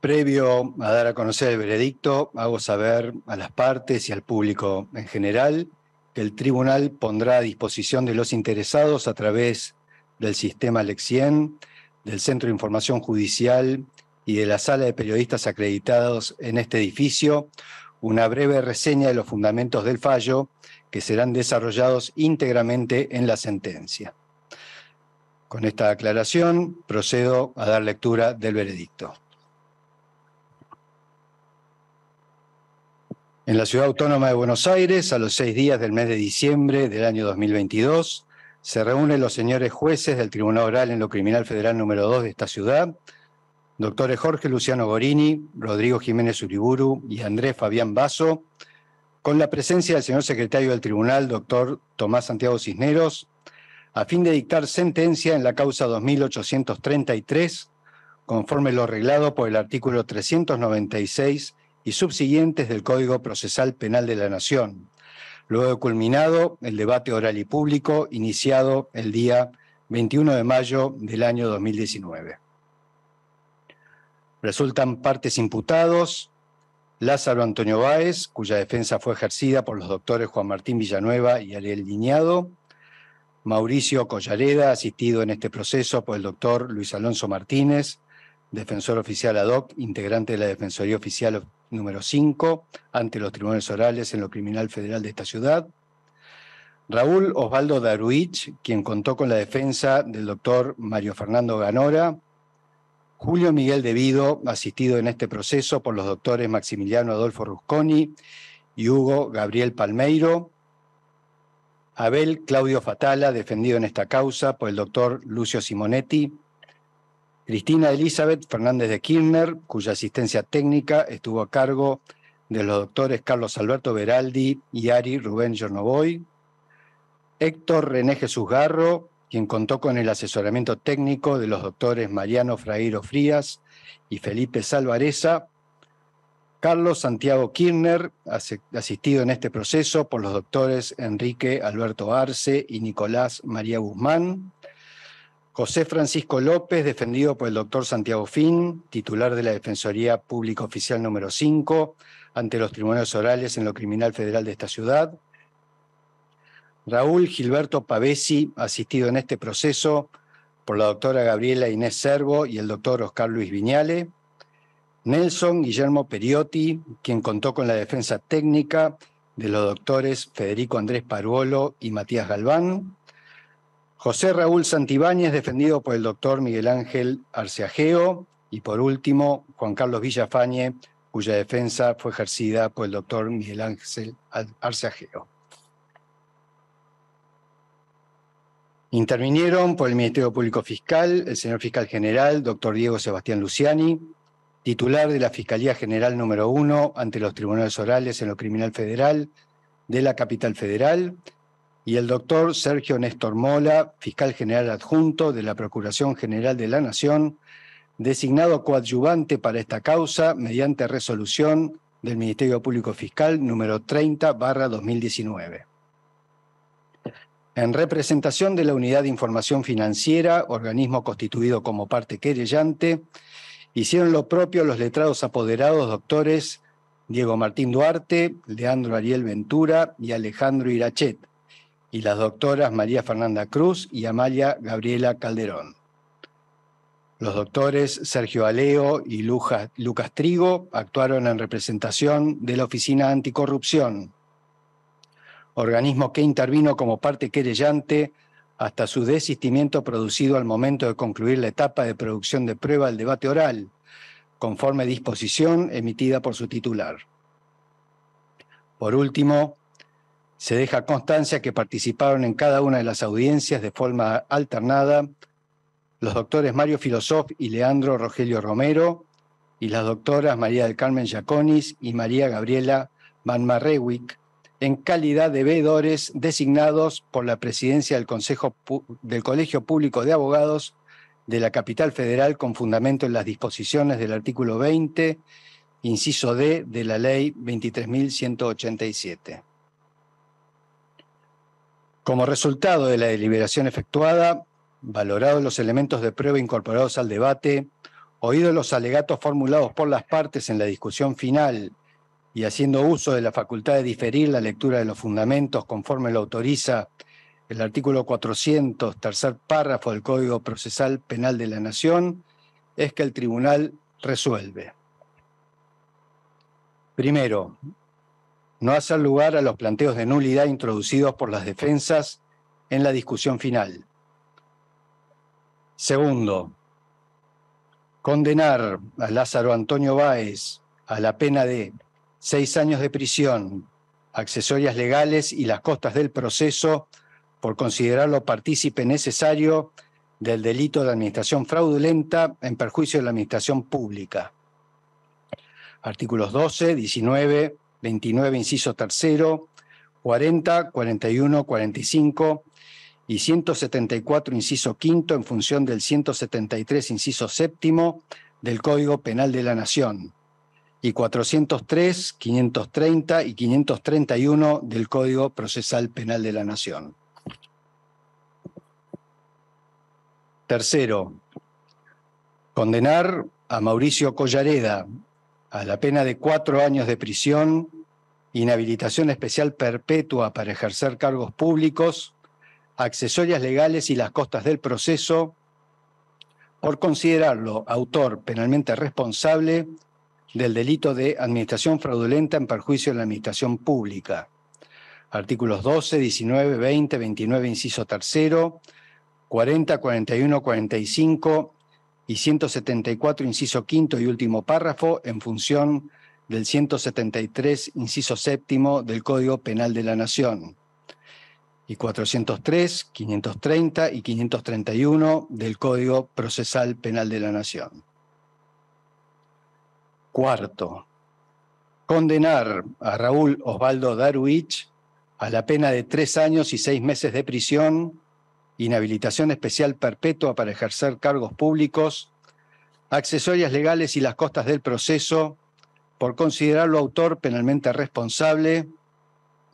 Previo a dar a conocer el veredicto, hago saber a las partes y al público en general que el tribunal pondrá a disposición de los interesados a través del sistema Lexien, del Centro de Información Judicial y de la Sala de Periodistas acreditados en este edificio, una breve reseña de los fundamentos del fallo que serán desarrollados íntegramente en la sentencia. Con esta aclaración procedo a dar lectura del veredicto. en la ciudad autónoma de Buenos Aires, a los seis días del mes de diciembre del año 2022, se reúnen los señores jueces del Tribunal Oral en lo Criminal Federal número 2 de esta ciudad, doctores Jorge Luciano Gorini, Rodrigo Jiménez Uriburu y Andrés Fabián Basso, con la presencia del señor secretario del Tribunal, doctor Tomás Santiago Cisneros, a fin de dictar sentencia en la causa 2833, conforme lo reglado por el artículo 396 y subsiguientes del Código Procesal Penal de la Nación, luego culminado el debate oral y público iniciado el día 21 de mayo del año 2019. Resultan partes imputados Lázaro Antonio Báez, cuya defensa fue ejercida por los doctores Juan Martín Villanueva y Ariel Liñado, Mauricio Collareda, asistido en este proceso por el doctor Luis Alonso Martínez, defensor oficial ad hoc, integrante de la Defensoría Oficial número 5, ante los tribunales orales en lo criminal federal de esta ciudad. Raúl Osvaldo Daruich, quien contó con la defensa del doctor Mario Fernando Ganora. Julio Miguel Devido, asistido en este proceso por los doctores Maximiliano Adolfo Rusconi y Hugo Gabriel Palmeiro. Abel Claudio Fatala, defendido en esta causa por el doctor Lucio Simonetti. Cristina Elizabeth Fernández de Kirchner, cuya asistencia técnica estuvo a cargo de los doctores Carlos Alberto Veraldi y Ari Rubén Yornoboy. Héctor René Jesús Garro, quien contó con el asesoramiento técnico de los doctores Mariano Frairo Frías y Felipe Salvareza. Carlos Santiago Kirchner, asistido en este proceso por los doctores Enrique Alberto Arce y Nicolás María Guzmán. José Francisco López, defendido por el doctor Santiago Fin, titular de la Defensoría Pública Oficial número 5, ante los tribunales orales en lo criminal federal de esta ciudad. Raúl Gilberto Pavesi, asistido en este proceso por la doctora Gabriela Inés Servo y el doctor Oscar Luis Viñale. Nelson Guillermo Periotti, quien contó con la defensa técnica de los doctores Federico Andrés Paruolo y Matías Galván. José Raúl Santibáñez, defendido por el doctor Miguel Ángel Arceajeo. Y por último, Juan Carlos Villafañe, cuya defensa fue ejercida por el doctor Miguel Ángel Arceajeo. Intervinieron por el Ministerio Público Fiscal el señor fiscal general, doctor Diego Sebastián Luciani, titular de la Fiscalía General número uno ante los tribunales orales en lo criminal federal de la capital federal, y el doctor Sergio Néstor Mola, fiscal general adjunto de la Procuración General de la Nación, designado coadyuvante para esta causa mediante resolución del Ministerio Público Fiscal número 30-2019. En representación de la Unidad de Información Financiera, organismo constituido como parte querellante, hicieron lo propio los letrados apoderados doctores Diego Martín Duarte, Leandro Ariel Ventura y Alejandro Irachet, y las doctoras María Fernanda Cruz y Amalia Gabriela Calderón. Los doctores Sergio Aleo y Lucas Trigo actuaron en representación de la Oficina Anticorrupción, organismo que intervino como parte querellante hasta su desistimiento producido al momento de concluir la etapa de producción de prueba del debate oral, conforme disposición emitida por su titular. Por último, se deja constancia que participaron en cada una de las audiencias de forma alternada los doctores Mario Filosof y Leandro Rogelio Romero y las doctoras María del Carmen Jaconis y María Gabriela Van en calidad de veedores designados por la presidencia del Consejo del Colegio Público de Abogados de la capital federal con fundamento en las disposiciones del artículo 20, inciso D de la ley 23.187. Como resultado de la deliberación efectuada, valorados los elementos de prueba incorporados al debate, oídos los alegatos formulados por las partes en la discusión final y haciendo uso de la facultad de diferir la lectura de los fundamentos conforme lo autoriza el artículo 400, tercer párrafo del Código Procesal Penal de la Nación, es que el tribunal resuelve. Primero, no hacer lugar a los planteos de nulidad introducidos por las defensas en la discusión final. Segundo, condenar a Lázaro Antonio Báez a la pena de seis años de prisión, accesorias legales y las costas del proceso por considerarlo partícipe necesario del delito de administración fraudulenta en perjuicio de la administración pública. Artículos 12, 19, 29, inciso tercero, 40, 41, 45 y 174, inciso quinto, en función del 173, inciso séptimo del Código Penal de la Nación y 403, 530 y 531 del Código Procesal Penal de la Nación. Tercero, condenar a Mauricio Collareda, a la pena de cuatro años de prisión, inhabilitación especial perpetua para ejercer cargos públicos, accesorias legales y las costas del proceso, por considerarlo autor penalmente responsable del delito de administración fraudulenta en perjuicio de la administración pública. Artículos 12, 19, 20, 29, inciso tercero, 40, 41, 45 y 174, inciso quinto y último párrafo, en función del 173, inciso séptimo del Código Penal de la Nación, y 403, 530 y 531 del Código Procesal Penal de la Nación. Cuarto, condenar a Raúl Osvaldo Daruich a la pena de tres años y seis meses de prisión inhabilitación especial perpetua para ejercer cargos públicos, accesorias legales y las costas del proceso, por considerarlo autor penalmente responsable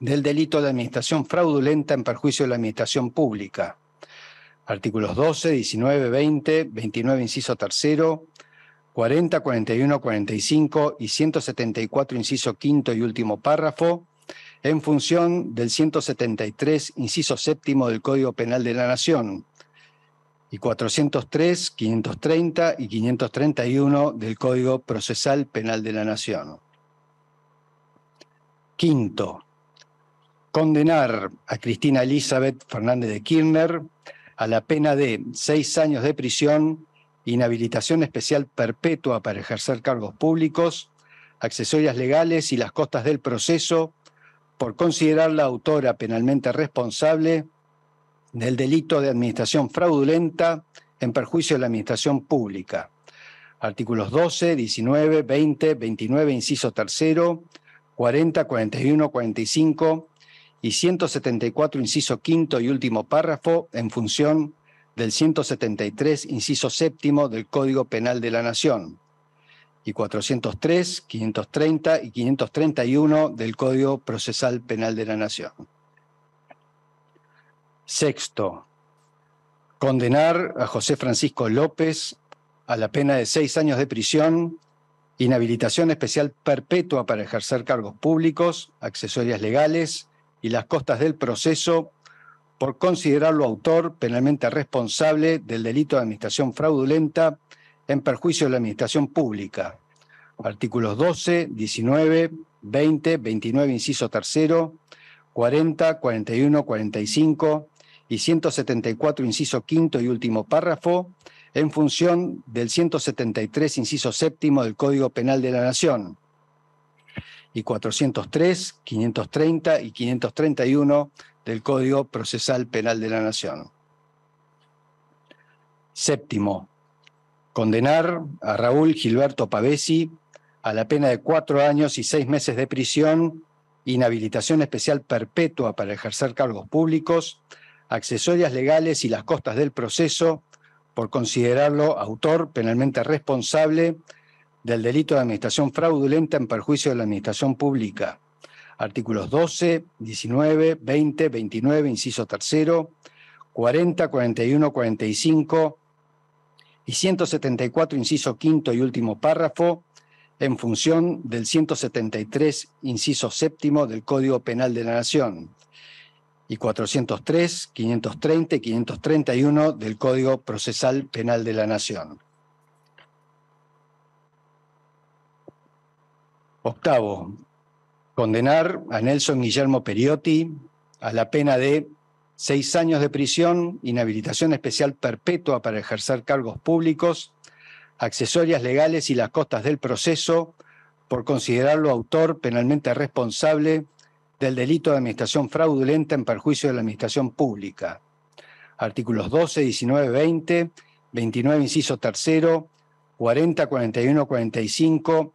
del delito de administración fraudulenta en perjuicio de la administración pública. Artículos 12, 19, 20, 29, inciso tercero, 40, 41, 45 y 174, inciso quinto y último párrafo, en función del 173, inciso séptimo del Código Penal de la Nación y 403, 530 y 531 del Código Procesal Penal de la Nación. Quinto, condenar a Cristina Elizabeth Fernández de Kirchner a la pena de seis años de prisión, inhabilitación especial perpetua para ejercer cargos públicos, accesorias legales y las costas del proceso, por considerar la autora penalmente responsable del delito de administración fraudulenta en perjuicio de la administración pública. Artículos 12, 19, 20, 29, inciso tercero, 40, 41, 45 y 174, inciso quinto y último párrafo, en función del 173, inciso séptimo del Código Penal de la Nación y 403, 530 y 531 del Código Procesal Penal de la Nación. Sexto, condenar a José Francisco López a la pena de seis años de prisión, inhabilitación especial perpetua para ejercer cargos públicos, accesorias legales y las costas del proceso por considerarlo autor penalmente responsable del delito de administración fraudulenta en perjuicio de la administración pública. Artículos 12, 19, 20, 29, inciso tercero, 40, 41, 45 y 174, inciso quinto y último párrafo, en función del 173, inciso séptimo del Código Penal de la Nación, y 403, 530 y 531 del Código Procesal Penal de la Nación. Séptimo, condenar a Raúl Gilberto Pavesi a la pena de cuatro años y seis meses de prisión, inhabilitación especial perpetua para ejercer cargos públicos, accesorias legales y las costas del proceso por considerarlo autor penalmente responsable del delito de administración fraudulenta en perjuicio de la administración pública. Artículos 12, 19, 20, 29, inciso tercero, 40, 41, 45, y 174, inciso quinto y último párrafo, en función del 173, inciso séptimo del Código Penal de la Nación y 403, 530 y 531 del Código Procesal Penal de la Nación. Octavo, condenar a Nelson Guillermo Periotti a la pena de seis años de prisión, inhabilitación especial perpetua para ejercer cargos públicos, accesorias legales y las costas del proceso por considerarlo autor penalmente responsable del delito de administración fraudulenta en perjuicio de la administración pública. Artículos 12, 19, 20, 29, inciso tercero, 40, 41, 45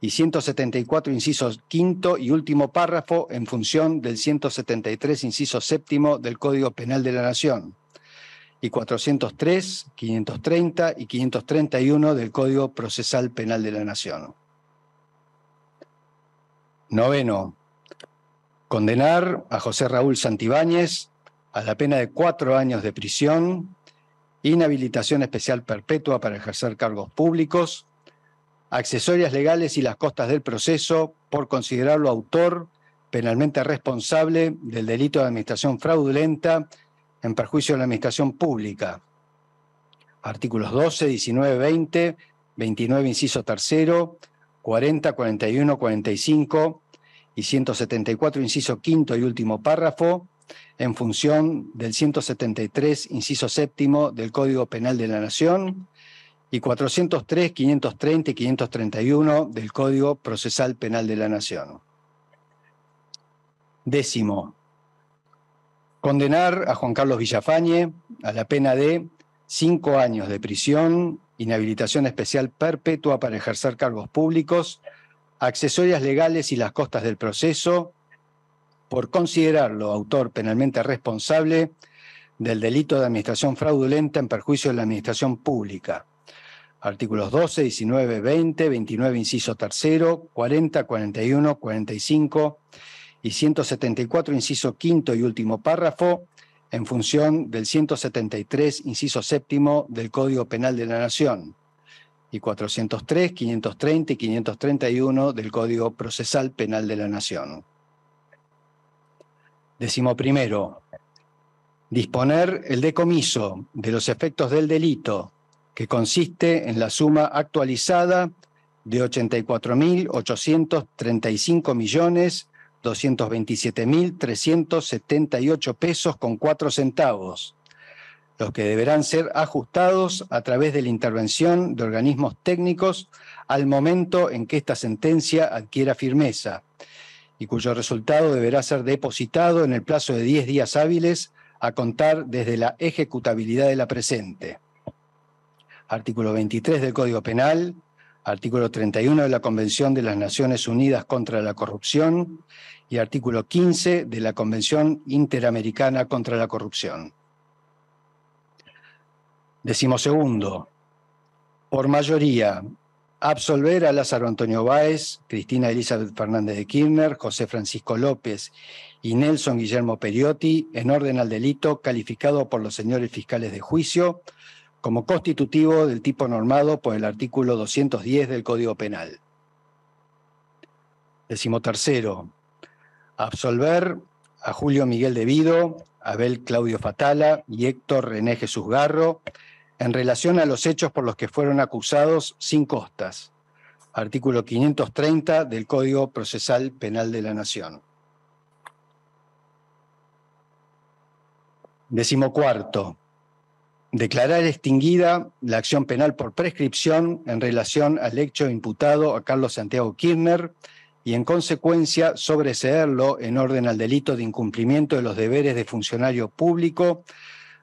y 174, inciso quinto y último párrafo, en función del 173, inciso séptimo del Código Penal de la Nación, y 403, 530 y 531 del Código Procesal Penal de la Nación. Noveno, condenar a José Raúl Santibáñez a la pena de cuatro años de prisión, inhabilitación especial perpetua para ejercer cargos públicos, accesorias legales y las costas del proceso por considerarlo autor penalmente responsable del delito de administración fraudulenta en perjuicio de la administración pública. Artículos 12, 19, 20, 29, inciso tercero, 40, 41, 45 y 174, inciso quinto y último párrafo, en función del 173, inciso séptimo del Código Penal de la Nación, y 403, 530 y 531 del Código Procesal Penal de la Nación. Décimo, condenar a Juan Carlos Villafañe a la pena de cinco años de prisión, inhabilitación especial perpetua para ejercer cargos públicos, accesorias legales y las costas del proceso, por considerarlo autor penalmente responsable del delito de administración fraudulenta en perjuicio de la administración pública artículos 12, 19, 20, 29, inciso tercero, 40, 41, 45 y 174, inciso quinto y último párrafo, en función del 173, inciso séptimo del Código Penal de la Nación y 403, 530 y 531 del Código Procesal Penal de la Nación. Décimo primero, disponer el decomiso de los efectos del delito que consiste en la suma actualizada de cinco millones pesos con 4 centavos, los que deberán ser ajustados a través de la intervención de organismos técnicos al momento en que esta sentencia adquiera firmeza y cuyo resultado deberá ser depositado en el plazo de 10 días hábiles a contar desde la ejecutabilidad de la presente artículo 23 del Código Penal, artículo 31 de la Convención de las Naciones Unidas contra la Corrupción y artículo 15 de la Convención Interamericana contra la Corrupción. Decimo segundo, por mayoría, absolver a Lázaro Antonio Báez, Cristina Elizabeth Fernández de Kirchner, José Francisco López y Nelson Guillermo Periotti en orden al delito calificado por los señores fiscales de juicio como constitutivo del tipo normado por el artículo 210 del Código Penal. tercero. absolver a Julio Miguel Devido, Abel Claudio Fatala y Héctor René Jesús Garro en relación a los hechos por los que fueron acusados sin costas. Artículo 530 del Código Procesal Penal de la Nación. cuarto. Declarar extinguida la acción penal por prescripción en relación al hecho imputado a Carlos Santiago Kirchner y en consecuencia sobreseerlo en orden al delito de incumplimiento de los deberes de funcionario público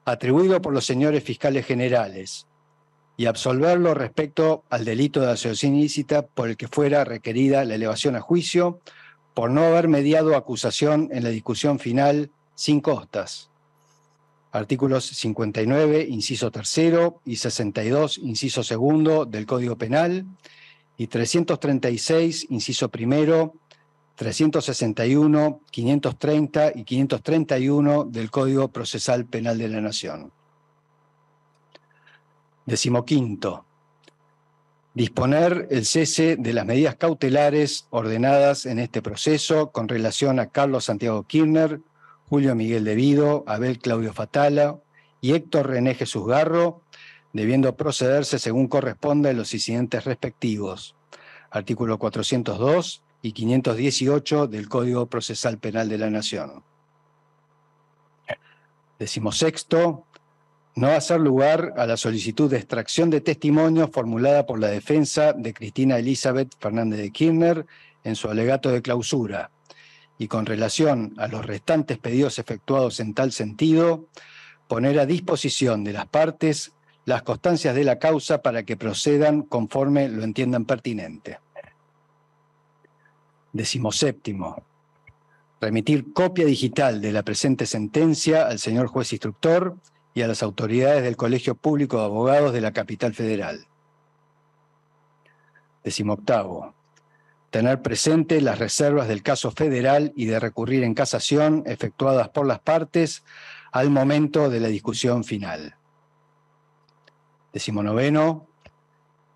atribuido por los señores fiscales generales y absolverlo respecto al delito de asociación ilícita por el que fuera requerida la elevación a juicio por no haber mediado acusación en la discusión final sin costas artículos 59, inciso tercero, y 62, inciso segundo del Código Penal, y 336, inciso primero, 361, 530 y 531 del Código Procesal Penal de la Nación. Decimoquinto. Disponer el cese de las medidas cautelares ordenadas en este proceso con relación a Carlos Santiago Kirchner, Julio Miguel De Abel Claudio Fatala y Héctor René Jesús Garro, debiendo procederse según corresponde en los incidentes respectivos. Artículo 402 y 518 del Código Procesal Penal de la Nación. Decimosexto, no hacer lugar a la solicitud de extracción de testimonio formulada por la defensa de Cristina Elizabeth Fernández de Kirchner en su alegato de clausura y con relación a los restantes pedidos efectuados en tal sentido, poner a disposición de las partes las constancias de la causa para que procedan conforme lo entiendan pertinente. séptimo. Remitir copia digital de la presente sentencia al señor juez instructor y a las autoridades del Colegio Público de Abogados de la Capital Federal. octavo tener presente las reservas del caso federal y de recurrir en casación efectuadas por las partes al momento de la discusión final. Decimonoveno,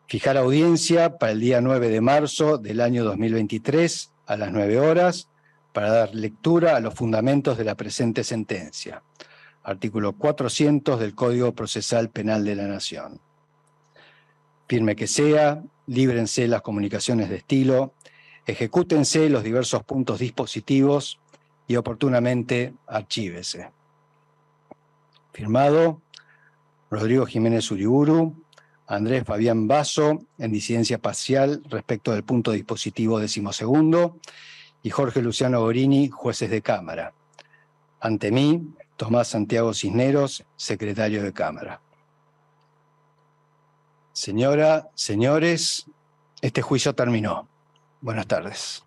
fijar audiencia para el día 9 de marzo del año 2023 a las 9 horas para dar lectura a los fundamentos de la presente sentencia. Artículo 400 del Código Procesal Penal de la Nación. Firme que sea, líbrense las comunicaciones de estilo, ejecútense los diversos puntos dispositivos y oportunamente archívese. Firmado Rodrigo Jiménez Uriburu, Andrés Fabián Basso en disidencia parcial respecto del punto dispositivo decimosegundo y Jorge Luciano Gorini, jueces de Cámara. Ante mí, Tomás Santiago Cisneros, secretario de Cámara. Señora, señores, este juicio terminó. Buenas tardes.